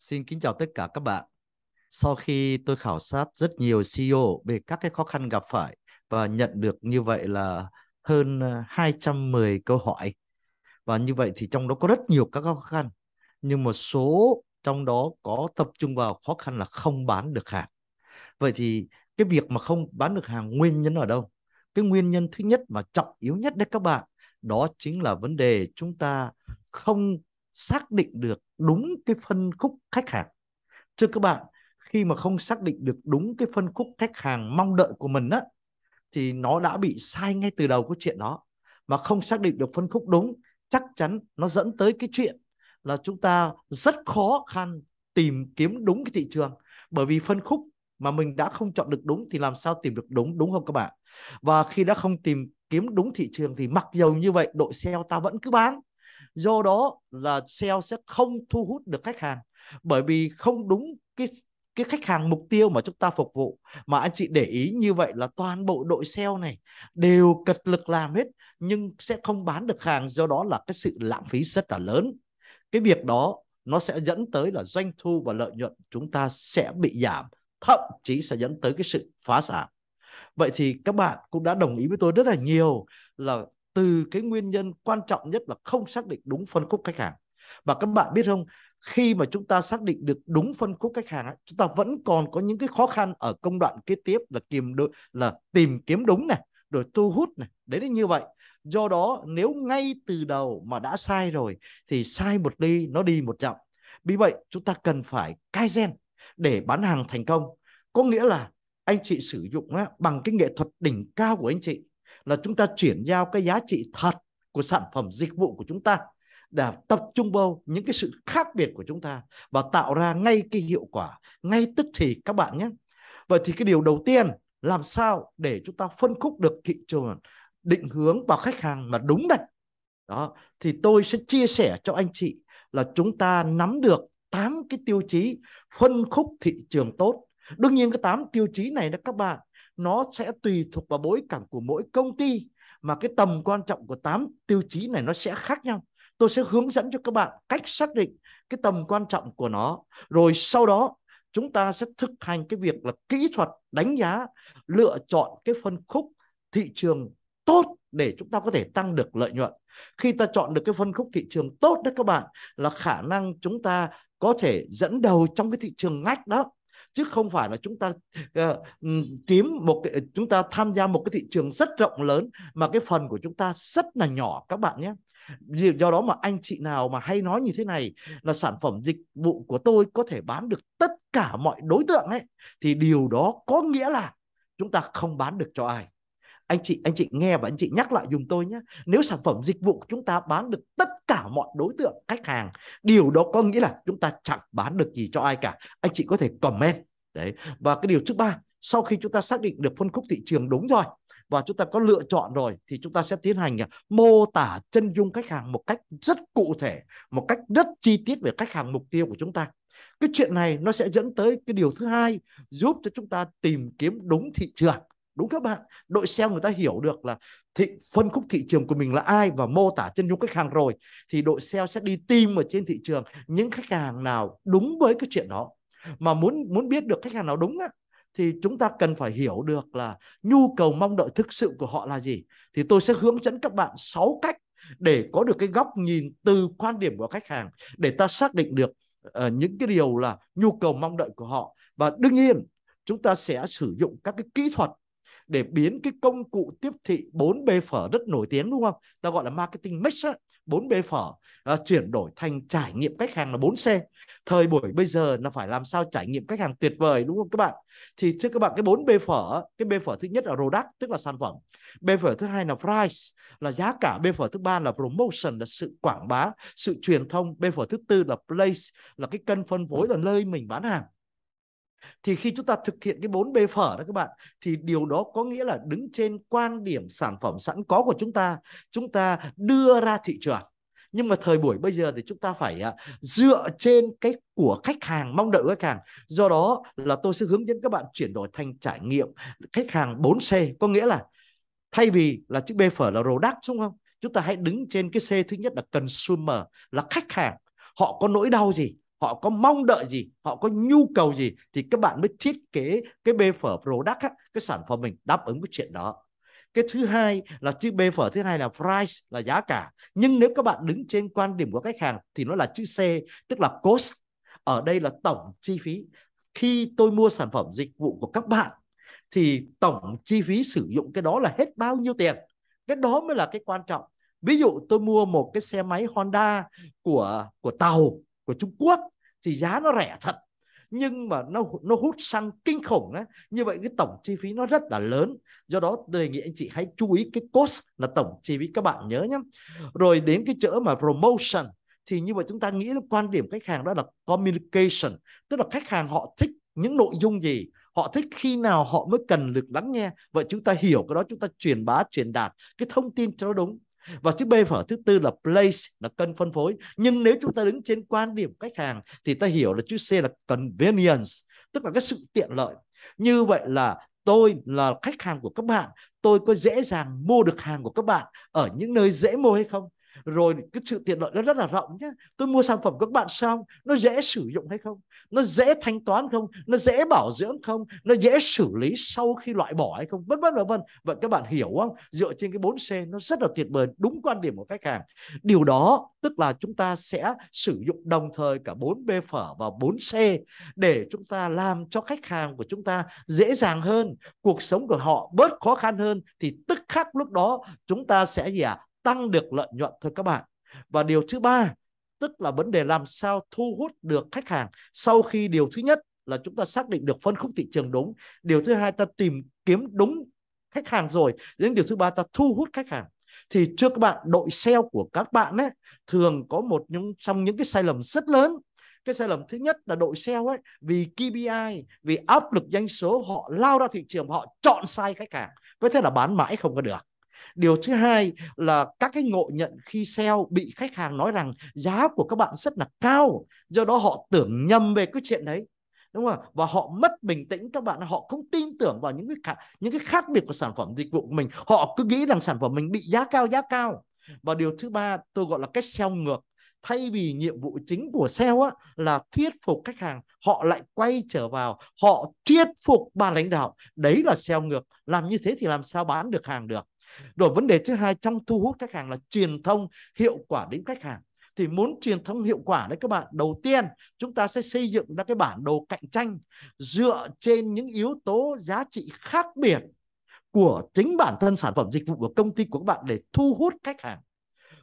Xin kính chào tất cả các bạn. Sau khi tôi khảo sát rất nhiều CEO về các cái khó khăn gặp phải và nhận được như vậy là hơn 210 ờ, câu hỏi. Và như vậy thì trong đó có rất nhiều các khó khăn. Nhưng một số trong đó có tập trung vào khó khăn là không bán được hàng. Vậy thì cái việc mà không bán được hàng nguyên nhân ở đâu? Cái nguyên nhân thứ nhất mà trọng yếu nhất đấy các bạn, đó chính là vấn đề chúng ta không xác định được đúng cái phân khúc khách hàng chứ các bạn khi mà không xác định được đúng cái phân khúc khách hàng mong đợi của mình á thì nó đã bị sai ngay từ đầu cái chuyện đó mà không xác định được phân khúc đúng chắc chắn nó dẫn tới cái chuyện là chúng ta rất khó khăn tìm kiếm đúng cái thị trường bởi vì phân khúc mà mình đã không chọn được đúng thì làm sao tìm được đúng đúng không các bạn và khi đã không tìm kiếm đúng thị trường thì mặc dầu như vậy đội sale ta vẫn cứ bán do đó là sale sẽ không thu hút được khách hàng bởi vì không đúng cái cái khách hàng mục tiêu mà chúng ta phục vụ mà anh chị để ý như vậy là toàn bộ đội sale này đều cật lực làm hết nhưng sẽ không bán được hàng do đó là cái sự lãng phí rất là lớn cái việc đó nó sẽ dẫn tới là doanh thu và lợi nhuận chúng ta sẽ bị giảm thậm chí sẽ dẫn tới cái sự phá sản vậy thì các bạn cũng đã đồng ý với tôi rất là nhiều là từ cái nguyên nhân quan trọng nhất là không xác định đúng phân khúc khách hàng và các bạn biết không khi mà chúng ta xác định được đúng phân khúc khách hàng chúng ta vẫn còn có những cái khó khăn ở công đoạn kế tiếp là tìm được là tìm kiếm đúng này rồi thu hút này đấy là như vậy do đó nếu ngay từ đầu mà đã sai rồi thì sai một đi nó đi một dặm vì vậy chúng ta cần phải cai gen để bán hàng thành công có nghĩa là anh chị sử dụng bằng cái nghệ thuật đỉnh cao của anh chị là chúng ta chuyển giao cái giá trị thật của sản phẩm dịch vụ của chúng ta để tập trung vào những cái sự khác biệt của chúng ta và tạo ra ngay cái hiệu quả ngay tức thì các bạn nhé vậy thì cái điều đầu tiên làm sao để chúng ta phân khúc được thị trường định hướng vào khách hàng mà đúng đấy đó thì tôi sẽ chia sẻ cho anh chị là chúng ta nắm được 8 cái tiêu chí phân khúc thị trường tốt đương nhiên cái 8 tiêu chí này đó các bạn nó sẽ tùy thuộc vào bối cảnh của mỗi công ty mà cái tầm quan trọng của 8 tiêu chí này nó sẽ khác nhau. Tôi sẽ hướng dẫn cho các bạn cách xác định cái tầm quan trọng của nó. Rồi sau đó chúng ta sẽ thực hành cái việc là kỹ thuật đánh giá, lựa chọn cái phân khúc thị trường tốt để chúng ta có thể tăng được lợi nhuận. Khi ta chọn được cái phân khúc thị trường tốt đó các bạn là khả năng chúng ta có thể dẫn đầu trong cái thị trường ngách đó chứ không phải là chúng ta uh, kiếm một cái, ờ, chúng ta tham gia một cái thị trường rất rộng lớn mà cái phần của chúng ta rất là nhỏ các bạn nhé do đó mà anh chị nào mà hay nói như thế này là sản phẩm dịch vụ của tôi có thể bán được tất cả mọi đối tượng ấy thì điều đó có nghĩa là chúng ta không bán được cho ai anh chị anh chị nghe và anh chị nhắc lại dùng tôi nhé nếu sản phẩm dịch vụ của chúng ta bán được tất cả mọi đối tượng khách hàng điều đó có nghĩa là chúng ta chẳng bán được gì cho ai cả anh chị có thể comment đấy và cái điều thứ ba sau khi chúng ta xác định được phân khúc thị trường đúng rồi và chúng ta có lựa chọn rồi thì chúng ta sẽ tiến hành à, mô tả chân dung khách hàng một cách rất cụ thể một cách rất chi tiết về khách hàng mục tiêu của chúng ta cái chuyện này nó sẽ dẫn tới cái điều thứ hai giúp cho chúng ta tìm kiếm đúng thị trường đúng các bạn đội sale người ta hiểu được là thị, phân khúc thị trường của mình là ai và mô tả chân dung khách hàng rồi thì đội sale sẽ đi tìm ở trên thị trường những khách hàng nào đúng với cái chuyện đó mà muốn muốn biết được khách hàng nào đúng á thì chúng ta cần phải hiểu được là nhu cầu mong đợi thực sự của họ là gì thì tôi sẽ hướng dẫn các bạn 6 cách để có được cái góc nhìn từ quan điểm của khách hàng để ta xác định được uh, những cái điều là nhu cầu mong đợi của họ và đương nhiên chúng ta sẽ sử dụng các cái kỹ thuật để biến cái công cụ tiếp thị 4B phở rất nổi tiếng đúng không? Ta gọi là marketing mix á, 4B phở à, chuyển đổi thành trải nghiệm khách hàng là 4C. Thời buổi bây giờ là phải làm sao trải nghiệm khách hàng tuyệt vời đúng không các bạn? Thì trước các bạn cái 4B phở, cái B phở thứ nhất là product tức là sản phẩm. B phở thứ hai là price là giá cả, B phở thứ ba là promotion là sự quảng bá, sự truyền thông, B phở thứ tư là place là cái cân phân phối là nơi mình bán hàng thì khi chúng ta thực hiện cái 4B phở đó các bạn thì điều đó có nghĩa là đứng trên quan điểm sản phẩm sẵn có của chúng ta chúng ta đưa ra thị trường nhưng mà thời buổi bây giờ thì chúng ta phải à, dựa trên cái của khách hàng mong đợi của khách hàng do đó là tôi sẽ hướng dẫn các bạn chuyển đổi thành trải nghiệm khách hàng 4C có nghĩa là thay vì là chữ B phở là product đúng không chúng ta hãy đứng trên cái C thứ nhất là consumer là khách hàng họ có nỗi đau gì họ có mong đợi gì họ có nhu cầu gì thì các bạn mới thiết kế cái bê phở product á, cái sản phẩm mình đáp ứng cái chuyện đó cái thứ hai là chữ bê phở thứ hai là price là giá cả nhưng nếu các bạn đứng trên quan điểm của khách hàng thì nó là chữ C tức là cost ở đây là tổng chi phí khi tôi mua sản phẩm dịch vụ của các bạn thì tổng chi phí sử dụng cái đó là hết bao nhiêu tiền cái đó mới là cái quan trọng ví dụ tôi mua một cái xe máy Honda của của tàu của Trung Quốc thì giá nó rẻ thật nhưng mà nó nó hút xăng kinh khủng á như vậy cái tổng chi phí nó rất là lớn do đó đề nghị anh chị hãy chú ý cái cost là tổng chi phí các bạn nhớ nhé rồi đến cái chữ mà promotion thì như vậy chúng ta nghĩ là quan điểm khách hàng đó là communication tức là khách hàng họ thích những nội dung gì họ thích khi nào họ mới cần được lắng nghe vậy chúng ta hiểu cái đó chúng ta truyền bá truyền đạt cái thông tin cho nó đúng và chữ B phở thứ tư là place là kênh phân phối nhưng nếu chúng ta đứng trên quan điểm khách hàng thì ta hiểu là chữ C là convenience tức là cái sự tiện lợi như vậy là tôi là khách hàng của các bạn tôi có dễ dàng mua được hàng của các bạn ở những nơi dễ mua hay không rồi cái sự tiện lợi nó rất là rộng nhé tôi mua sản phẩm các bạn xong nó dễ sử dụng hay không nó dễ thanh toán không nó dễ bảo dưỡng không nó dễ xử lý sau khi loại bỏ hay không vân vân vân vân vậy các bạn hiểu không dựa trên cái 4 c nó rất là tuyệt vời đúng quan điểm của khách hàng điều đó tức là chúng ta sẽ sử dụng đồng thời cả 4 b phở và 4 c để chúng ta làm cho khách hàng của chúng ta dễ dàng hơn cuộc sống của họ bớt khó khăn hơn thì tức khắc lúc đó chúng ta sẽ gì ạ à? tăng được lợi nhuận thôi các bạn. Và điều thứ ba tức là vấn đề làm sao thu hút được khách hàng sau khi điều thứ nhất là chúng ta xác định được phân khúc thị trường đúng điều thứ hai ta tìm kiếm đúng khách hàng rồi đến điều thứ ba ta thu hút khách hàng thì trước các bạn đội sale của các bạn ấy thường có một những trong những cái sai lầm rất lớn cái sai lầm thứ nhất là đội sale ấy vì KPI vì áp lực doanh số họ lao ra thị trường họ chọn sai khách hàng với thế là bán mãi không có được Điều thứ hai là các cái ngộ nhận khi sale bị khách hàng nói rằng giá của các bạn rất là cao, do đó họ tưởng nhầm về cái chuyện đấy. Đúng không? Và họ mất bình tĩnh các bạn, họ không tin tưởng vào những cái khác những cái khác biệt của sản phẩm dịch vụ của mình. Họ cứ nghĩ rằng sản phẩm mình bị giá cao giá cao. Và điều thứ ba tôi gọi là cách sale ngược thay vì nhiệm vụ chính của sale á, là thuyết phục khách hàng họ lại quay trở vào họ thuyết phục ban lãnh đạo đấy là sale ngược làm như thế thì làm sao bán được hàng được rồi vấn đề thứ hai trong thu hút khách hàng là truyền thông hiệu quả đến khách hàng thì muốn truyền thông hiệu quả đấy các bạn đầu tiên chúng ta sẽ xây dựng ra cái bản đồ cạnh tranh dựa trên những yếu tố giá trị khác biệt của chính bản thân sản phẩm dịch vụ của công ty của các bạn để thu hút khách hàng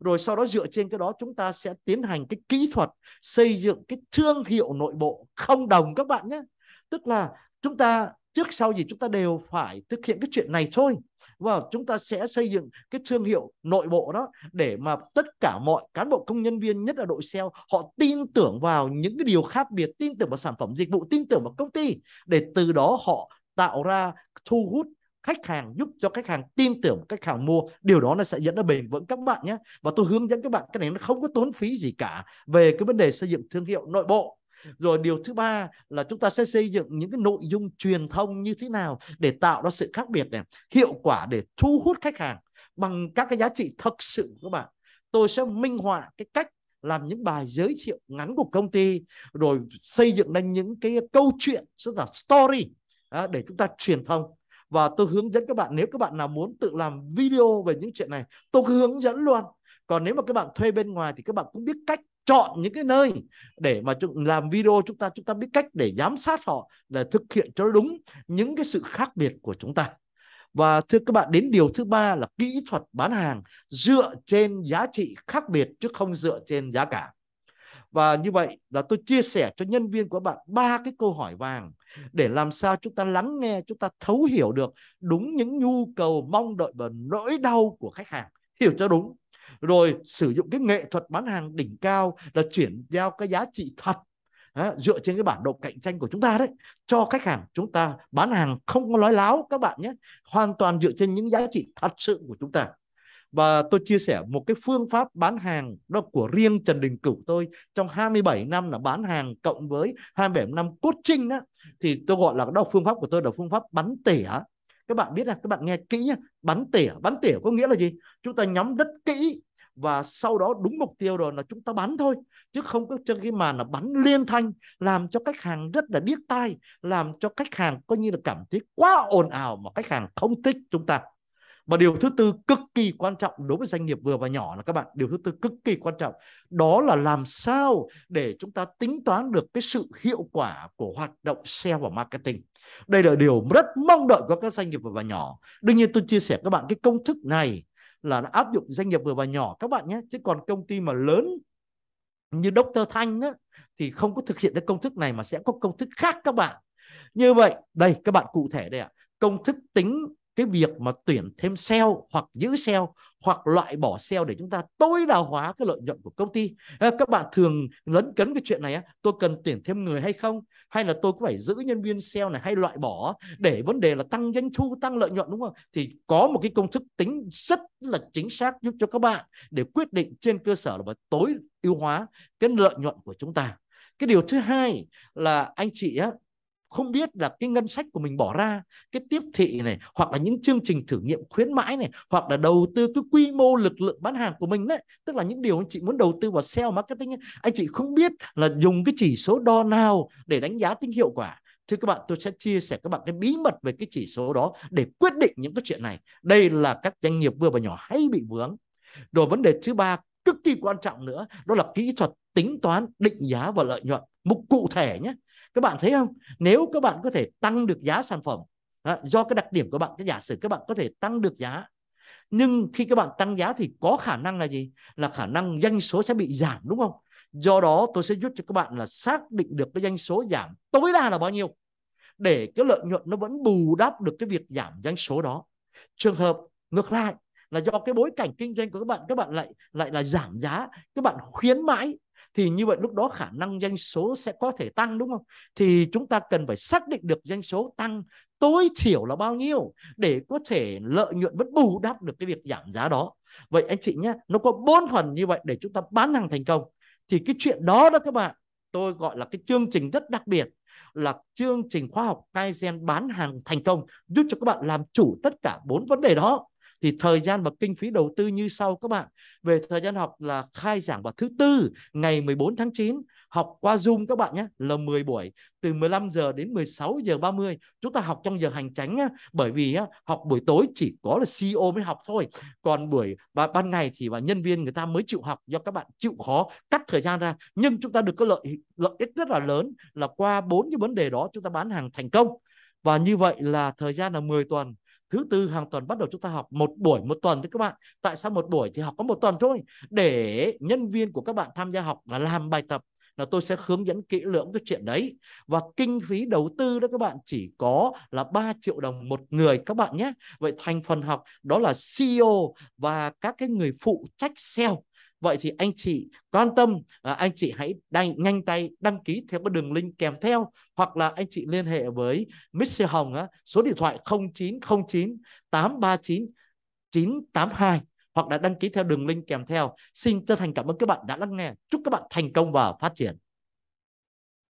rồi sau đó dựa trên cái đó chúng ta sẽ tiến hành cái kỹ thuật xây dựng cái thương hiệu nội bộ không đồng các bạn nhé tức là chúng ta trước sau gì chúng ta đều phải thực hiện cái chuyện này thôi và vâng, chúng ta sẽ xây dựng cái thương hiệu nội bộ đó để mà tất cả mọi cán bộ công nhân viên nhất là đội sale họ tin tưởng vào những cái điều khác biệt tin tưởng vào sản phẩm dịch vụ tin tưởng vào công ty để từ đó họ tạo ra thu hút khách hàng giúp cho khách hàng tin tưởng khách hàng mua điều đó là sẽ dẫn đến bền vững các bạn nhé và tôi hướng dẫn các bạn cái này nó không có tốn phí gì cả về cái vấn đề xây dựng thương hiệu nội bộ rồi điều thứ ba là chúng ta sẽ xây dựng những cái nội dung truyền thông như thế nào để tạo ra sự khác biệt này hiệu quả để thu hút khách hàng bằng các cái giá trị thật sự các bạn tôi sẽ minh họa cái cách làm những bài giới thiệu ngắn của công ty rồi xây dựng lên những cái câu chuyện rất là story để chúng ta truyền thông và tôi hướng dẫn các bạn nếu các bạn nào muốn tự làm video về những chuyện này tôi hướng dẫn luôn còn nếu mà các bạn thuê bên ngoài thì các bạn cũng biết cách chọn những cái nơi để mà làm video chúng ta chúng ta biết cách để giám sát họ là thực hiện cho đúng những cái sự khác biệt của chúng ta và thưa các bạn đến điều thứ ba là kỹ thuật bán hàng dựa trên giá trị khác biệt chứ không dựa trên giá cả và như vậy là tôi chia sẻ cho nhân viên của bạn ba cái câu hỏi vàng để làm sao chúng ta lắng nghe chúng ta thấu hiểu được đúng những nhu cầu mong đợi và nỗi đau của khách hàng hiểu cho đúng rồi sử dụng cái nghệ thuật bán hàng đỉnh cao là chuyển giao cái giá trị thật À, dựa trên cái bản độ cạnh tranh của chúng ta đấy cho khách hàng chúng ta bán hàng không có nói láo các bạn nhé hoàn toàn dựa trên những giá trị thật sự của chúng ta và tôi chia sẻ một cái phương pháp bán hàng đó của riêng Trần Đình Cửu tôi trong 27 năm là bán hàng cộng với 27 năm coaching á thì tôi gọi là đó phương pháp của tôi là phương pháp bắn tỉa các bạn biết là các bạn nghe kỹ nhé bắn tỉa bắn tỉa có nghĩa là gì chúng ta nhắm rất kỹ và sau đó đúng mục tiêu rồi là chúng ta bắn thôi chứ không có chơi cái màn là bắn liên thanh làm cho khách hàng rất là điếc tai làm cho khách hàng coi như là cảm thấy quá ồn ào mà khách hàng không thích chúng ta và điều thứ tư cực kỳ quan trọng đối với doanh nghiệp vừa và nhỏ là các bạn điều thứ tư cực kỳ quan trọng đó là làm sao để chúng ta tính toán được cái sự hiệu quả của hoạt động sale và marketing đây là điều rất mong đợi của các doanh nghiệp vừa và nhỏ. Đương nhiên tôi chia sẻ các bạn cái công thức này là nó áp dụng doanh nghiệp vừa và nhỏ các bạn nhé. Chứ còn công ty mà lớn như Dr. Thanh á, thì không có thực hiện cái công thức này mà sẽ có công thức khác các bạn. Như vậy, đây các bạn cụ thể đây ạ. Công thức tính cái việc mà tuyển thêm sale hoặc giữ sale hoặc loại bỏ sale để chúng ta tối đa hóa cái lợi nhuận của công ty ờ, các bạn thường lấn cấn cái chuyện này á tôi cần tuyển thêm người hay không hay là tôi có phải giữ nhân viên sale này hay loại bỏ để vấn đề là tăng doanh thu tăng lợi nhuận đúng không thì có một cái công thức tính rất là chính xác giúp cho các bạn để quyết định trên cơ sở là tối ưu hóa cái lợi nhuận của chúng ta cái điều thứ hai là anh chị á không biết là cái ngân sách của mình bỏ ra cái tiếp thị này hoặc là những chương trình thử nghiệm khuyến mãi này hoặc là đầu tư cái quy mô lực lượng bán hàng của mình đấy tức là những điều anh chị muốn đầu tư vào sale marketing ấy. anh chị không biết là dùng cái chỉ số đo nào để đánh giá tính hiệu quả Thưa các bạn, tôi sẽ chia sẻ các bạn cái bí mật về cái chỉ số đó để quyết định những cái chuyện này. Đây là các doanh nghiệp vừa và nhỏ hay bị vướng. Rồi vấn đề thứ ba cực kỳ quan trọng nữa, đó là kỹ thuật tính toán định giá và lợi nhuận. Mục cụ thể nhé các bạn thấy không nếu các bạn có thể tăng được giá sản phẩm do cái đặc điểm của bạn cái giả sử các bạn có thể tăng được giá nhưng khi các bạn tăng giá thì có khả năng là gì là khả năng doanh số sẽ bị giảm đúng không do đó tôi sẽ giúp cho các bạn là xác định được cái doanh số giảm tối đa là bao nhiêu để cái lợi nhuận nó vẫn bù đắp được cái việc giảm doanh số đó trường hợp ngược lại là do cái bối cảnh kinh doanh của các bạn các bạn lại lại là giảm giá các bạn khuyến mãi thì như vậy lúc đó khả năng doanh số sẽ có thể tăng đúng không? Thì chúng ta cần phải xác định được doanh số tăng tối thiểu là bao nhiêu để có thể lợi nhuận vẫn bù đắp được cái việc giảm giá đó. Vậy anh chị nhé, nó có bốn phần như vậy để chúng ta bán hàng thành công. Thì cái chuyện đó đó các bạn, tôi gọi là cái chương trình rất đặc biệt là chương trình khoa học Kaizen bán hàng thành công giúp cho các bạn làm chủ tất cả bốn vấn đề đó thì thời gian và kinh phí đầu tư như sau các bạn. Về thời gian học là khai giảng vào thứ tư ngày 14 tháng 9, học qua Zoom các bạn nhé, là 10 buổi từ 15 giờ đến 16 giờ 30. Chúng ta học trong giờ hành tránh á, bởi vì á, học buổi tối chỉ có là CEO mới học thôi. Còn buổi và ban ngày thì và nhân viên người ta mới chịu học do các bạn chịu khó cắt thời gian ra. Nhưng chúng ta được có lợi lợi ích rất là lớn là qua bốn cái vấn đề đó chúng ta bán hàng thành công. Và như vậy là thời gian là 10 tuần thứ tư hàng tuần bắt đầu chúng ta học một buổi một tuần đấy các bạn tại sao một buổi thì học có một tuần thôi để nhân viên của các bạn tham gia học là làm bài tập là tôi sẽ hướng dẫn kỹ lưỡng cái chuyện đấy và kinh phí đầu tư đó các bạn chỉ có là 3 triệu đồng một người các bạn nhé vậy thành phần học đó là CEO và các cái người phụ trách sale vậy thì anh chị quan tâm à, anh chị hãy đăng, nhanh tay đăng ký theo cái đường link kèm theo hoặc là anh chị liên hệ với Mr. Hồng á, số điện thoại 0909 839 982 hoặc là đăng ký theo đường link kèm theo. Xin chân thành cảm ơn các bạn đã lắng nghe. Chúc các bạn thành công và phát triển.